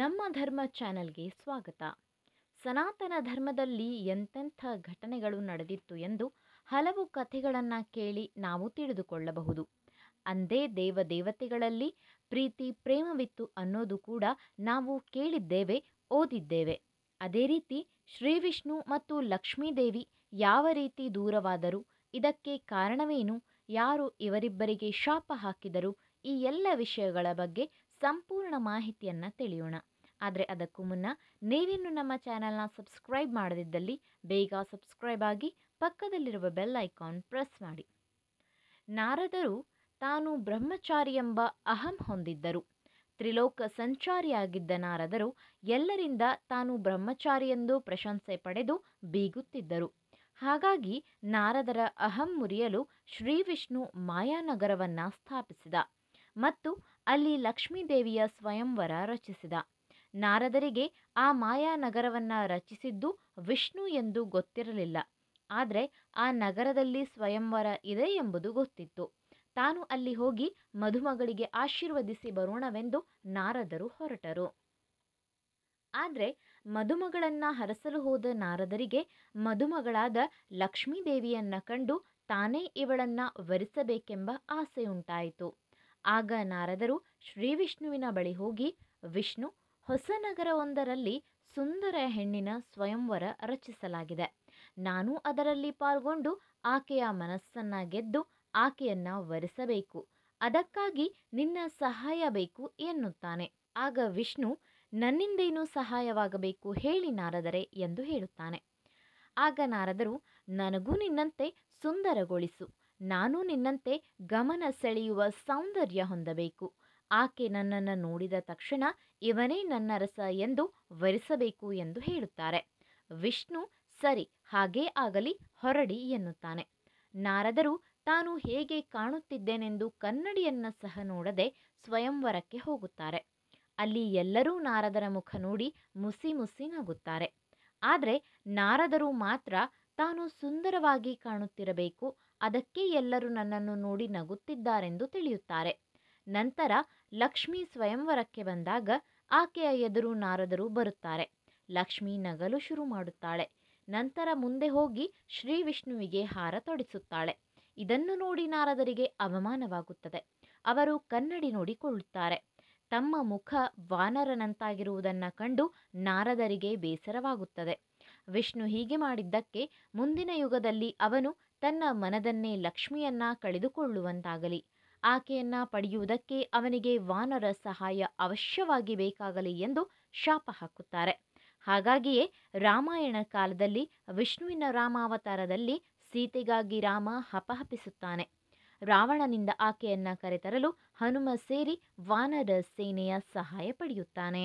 ನಮ್ಮ ಧರ್ಮ ಚಾನೆಲ್ಗೆ ಸ್ವಾಗತ ಸನಾತನ ಧರ್ಮದಲ್ಲಿ ಎಂತೆಂಥ ಘಟನೆಗಳು ನಡೆದಿತ್ತು ಎಂದು ಹಲವು ಕಥೆಗಳನ್ನು ಕೇಳಿ ನಾವು ತಿಳಿದುಕೊಳ್ಳಬಹುದು ಅಂದೇ ದೇವ ದೇವತೆಗಳಲ್ಲಿ ಪ್ರೀತಿ ಪ್ರೇಮವಿತ್ತು ಅನ್ನೋದು ಕೂಡ ನಾವು ಕೇಳಿದ್ದೇವೆ ಓದಿದ್ದೇವೆ ಅದೇ ರೀತಿ ಶ್ರೀವಿಷ್ಣು ಮತ್ತು ಲಕ್ಷ್ಮೀದೇವಿ ಯಾವ ರೀತಿ ದೂರವಾದರು ಇದಕ್ಕೆ ಕಾರಣವೇನು ಯಾರು ಇವರಿಬ್ಬರಿಗೆ ಶಾಪ ಹಾಕಿದರು ಈ ಎಲ್ಲ ವಿಷಯಗಳ ಬಗ್ಗೆ ಸಂಪೂರ್ಣ ಮಾಹಿತಿಯನ್ನು ತಿಳಿಯೋಣ ಆದರೆ ಅದಕ್ಕೂ ಮುನ್ನ ನೀವಿನ್ನು ನಮ್ಮ ಚಾನಲ್ನ ಸಬ್ಸ್ಕ್ರೈಬ್ ಮಾಡದಿದ್ದಲ್ಲಿ ಬೇಗ ಸಬ್ಸ್ಕ್ರೈಬ್ ಆಗಿ ಪಕ್ಕದಲ್ಲಿರುವ ಬೆಲ್ ಐಕಾನ್ ಪ್ರೆಸ್ ಮಾಡಿ ನಾರದರು ತಾನು ಬ್ರಹ್ಮಚಾರಿ ಎಂಬ ಅಹಂ ಹೊಂದಿದ್ದರು ತ್ರಿಲೋಕ ಸಂಚಾರಿಯಾಗಿದ್ದ ನಾರದರು ಎಲ್ಲರಿಂದ ತಾನು ಬ್ರಹ್ಮಚಾರಿ ಎಂದು ಪ್ರಶಂಸೆ ಪಡೆದು ಬೀಗುತ್ತಿದ್ದರು ಹಾಗಾಗಿ ನಾರದರ ಅಹಂ ಮುರಿಯಲು ಶ್ರೀ ವಿಷ್ಣು ಮಾಯಾನಗರವನ್ನು ಸ್ಥಾಪಿಸಿದ ಮತ್ತು ಅಲ್ಲಿ ಲಕ್ಷ್ಮೀದೇವಿಯ ಸ್ವಯಂವರ ರಚಿಸಿದ ನಾರದರಿಗೆ ಆ ಮಾಯಾ ನಗರವನ್ನ ರಚಿಸಿದ್ದು ವಿಷ್ಣು ಎಂದು ಗೊತ್ತಿರಲಿಲ್ಲ ಆದರೆ ಆ ನಗರದಲ್ಲಿ ಸ್ವಯಂವರ ಇದೆ ಎಂಬುದು ಗೊತ್ತಿತ್ತು ತಾನು ಅಲ್ಲಿ ಹೋಗಿ ಮಧುಮಗಳಿಗೆ ಆಶೀರ್ವದಿಸಿ ಬರೋಣವೆಂದು ನಾರದರು ಹೊರಟರು ಆದರೆ ಮಧುಮಗಳನ್ನ ಹರಸಲು ಹೋದ ನಾರದರಿಗೆ ಮಧುಮಗಳಾದ ಲಕ್ಷ್ಮೀದೇವಿಯನ್ನು ಕಂಡು ತಾನೇ ಇವಳನ್ನು ವರಿಸಬೇಕೆಂಬ ಆಸೆಯುಂಟಾಯಿತು ಆಗ ನಾರದರು ಶ್ರೀವಿಷ್ಣುವಿನ ಬಳಿ ಹೋಗಿ ವಿಷ್ಣು ಹೊಸನಗರವೊಂದರಲ್ಲಿ ಸುಂದರ ಹೆಣ್ಣಿನ ಸ್ವಯಂವರ ರಚಿಸಲಾಗಿದೆ ನಾನು ಅದರಲ್ಲಿ ಪಾಲ್ಗೊಂಡು ಆಕೆಯ ಮನಸ್ಸನ್ನ ಗೆದ್ದು ಆಕೆಯನ್ನ ವರಿಸಬೇಕು ಅದಕ್ಕಾಗಿ ನಿನ್ನ ಸಹಾಯ ಬೇಕು ಎನ್ನುತ್ತಾನೆ ಆಗ ವಿಷ್ಣು ನನ್ನಿಂದೇನು ಸಹಾಯವಾಗಬೇಕು ಹೇಳಿ ನಾರದರೆ ಎಂದು ಹೇಳುತ್ತಾನೆ ಆಗ ನಾರದರು ನನಗೂ ನಿನ್ನಂತೆ ಸುಂದರಗೊಳಿಸು ನಾನು ನಿನ್ನಂತೆ ಗಮನ ಸೆಳೆಯುವ ಸೌಂದರ್ಯ ಹೊಂದಬೇಕು ಆಕೆ ನನ್ನನ್ನು ನೋಡಿದ ತಕ್ಷಣ ಇವನೇ ನನ್ನ ರಸ ಎಂದು ವರಿಸಬೇಕು ಎಂದು ಹೇಳುತ್ತಾರೆ ವಿಷ್ಣು ಸರಿ ಹಾಗೇ ಆಗಲಿ ಹೊರಡಿ ಎನ್ನುತ್ತಾನೆ ನಾರದರು ತಾನು ಹೇಗೆ ಕಾಣುತ್ತಿದ್ದೇನೆಂದು ಕನ್ನಡಿಯನ್ನ ಸಹ ನೋಡದೆ ಸ್ವಯಂವರಕ್ಕೆ ಹೋಗುತ್ತಾರೆ ಅಲ್ಲಿ ಎಲ್ಲರೂ ನಾರದರ ಮುಖ ನೋಡಿ ಮುಸಿ ಮುಸಿ ನಗುತ್ತಾರೆ ಆದರೆ ನಾರದರು ಮಾತ್ರ ತಾನು ಸುಂದರವಾಗಿ ಕಾಣುತ್ತಿರಬೇಕು ಅದಕ್ಕೆ ಎಲ್ಲರೂ ನನ್ನನ್ನು ನೋಡಿ ನಗುತ್ತಿದ್ದಾರೆಂದು ತಿಳಿಯುತ್ತಾರೆ ನಂತರ ಲಕ್ಷ್ಮಿ ಸ್ವಯಂವರಕ್ಕೆ ಬಂದಾಗ ಆಕೆಯ ಎದುರು ನಾರದರು ಬರುತ್ತಾರೆ ಲಕ್ಷ್ಮಿ ನಗಲು ಶುರು ಮಾಡುತ್ತಾಳೆ ನಂತರ ಮುಂದೆ ಹೋಗಿ ಶ್ರೀ ವಿಷ್ಣುವಿಗೆ ಹಾರ ತೊಡಿಸುತ್ತಾಳೆ ಇದನ್ನು ನೋಡಿ ನಾರದರಿಗೆ ಅವಮಾನವಾಗುತ್ತದೆ ಅವರು ಕನ್ನಡಿ ನೋಡಿಕೊಳ್ಳುತ್ತಾರೆ ತಮ್ಮ ಮುಖ ವಾನರನಂತಾಗಿರುವುದನ್ನು ಕಂಡು ನಾರದರಿಗೆ ಬೇಸರವಾಗುತ್ತದೆ ವಿಷ್ಣು ಹೀಗೆ ಮಾಡಿದ್ದಕ್ಕೆ ಮುಂದಿನ ಯುಗದಲ್ಲಿ ಅವನು ತನ್ನ ಮನದನ್ನೇ ಲಕ್ಷ್ಮಿಯನ್ನ ಕಳೆದುಕೊಳ್ಳುವಂತಾಗಲಿ ಆಕೆಯನ್ನ ಪಡೆಯುವುದಕ್ಕೆ ಅವನಿಗೆ ವಾನರ ಸಹಾಯ ಅವಶ್ಯವಾಗಿ ಬೇಕಾಗಲಿ ಎಂದು ಶಾಪ ಹಾಕುತ್ತಾರೆ ಹಾಗಾಗಿಯೇ ರಾಮಾಯಣ ಕಾಲದಲ್ಲಿ ವಿಷ್ಣುವಿನ ರಾಮಾವತಾರದಲ್ಲಿ ಸೀತೆಗಾಗಿ ರಾಮ ಹಪಹಪಿಸುತ್ತಾನೆ ರಾವಣನಿಂದ ಆಕೆಯನ್ನ ಕರೆತರಲು ಹನುಮ ಸೇರಿ ವಾನರ ಸೇನೆಯ ಸಹಾಯ ಪಡೆಯುತ್ತಾನೆ